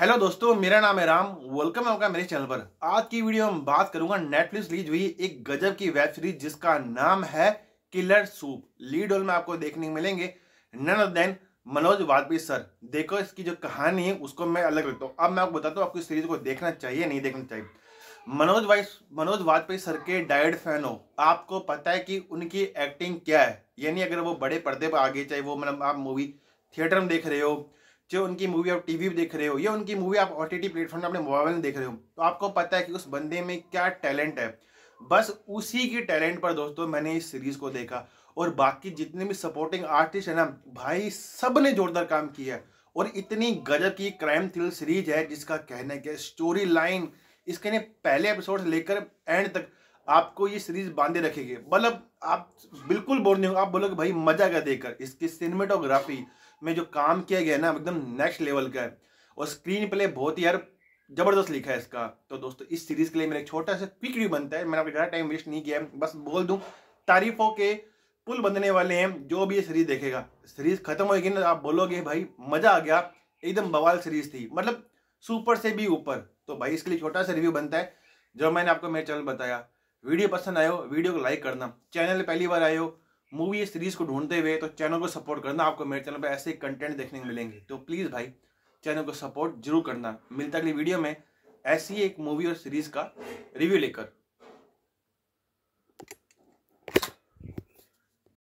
hello दोस्तों मेरा नाम है राम वेलकम है आपका मेरे चैनल पर आज की वीडियो में बात करूंगा नेटफ्लिक्स रिलीज हुई एक गजब की वेब सीरीज जिसका नाम है किलर सूप लीड रोल में आपको देखने को मिलेंगे none than Manoj Bajpayee sir देखो इसकी जो कहानी है उसको मैं अलग रखता हूँ अब मैं आपको बताता हूँ आपको इस सीरीज को देखना चाहिए नहीं देखना चाहिए मनोज वाई मनोज वाजपेयी सर के डायड फैन हो आपको पता है कि उनकी एक्टिंग क्या है यानी अगर वो बड़े पर्दे पर आगे चाहे वो मतलब आप मूवी थिएटर में देख रहे हो जो उनकी मूवी आप टीवी पे देख रहे हो या उनकी मूवी आप ओ टी प्लेटफॉर्म अपने मोबाइल में देख रहे हो तो आपको पता है कि उस बंदे में क्या टैलेंट है बस उसी के टैलेंट पर दोस्तों मैंने इस सीरीज को देखा और बाकी जितने भी सपोर्टिंग आर्टिस्ट है ना भाई सब ने जोरदार काम किया है और इतनी गजब की क्राइम थ्रिल सीरीज है जिसका कहना क्या स्टोरी लाइन इसके ने पहले एपिसोड लेकर एंड तक आपको ये सीरीज बांधे रखेगी मतलब आप बिल्कुल बोर नहीं हो आप बोलोगे भाई मजा क्या देखकर इसकी सिनेमेटोग्राफी में जो काम किया गया है ना एकदम नेक्स्ट लेवल का है और स्क्रीन प्ले बहुत ही यार जबरदस्त लिखा है इसका तो दोस्तों इस सीरीज के लिए मेरा छोटा सा क्विक रिव्यू बनता है मैंने ज़्यादा टाइम वेस्ट नहीं किया बस बोल दूँ तारीफों के पुल बनने वाले हैं जो भी ये सीरीज देखेगा सीरीज खत्म होगी ना तो आप बोलोगे भाई मजा आ गया एकदम बवाल सीरीज थी मतलब सुपर से भी ऊपर तो भाई इसके लिए छोटा सा रिव्यू बनता है जो मैंने आपको मेरे चैनल बताया वीडियो पसंद आयो वीडियो को लाइक करना चैनल पहली बार आए हो मूवी सीरीज को ढूंढते हुए तो चैनल को सपोर्ट करना आपको मेरे चैनल पर ऐसे कंटेंट देखने को मिलेंगे तो प्लीज़ भाई चैनल को सपोर्ट जरूर करना मिलता अगली वीडियो में ऐसी एक मूवी और सीरीज का रिव्यू लेकर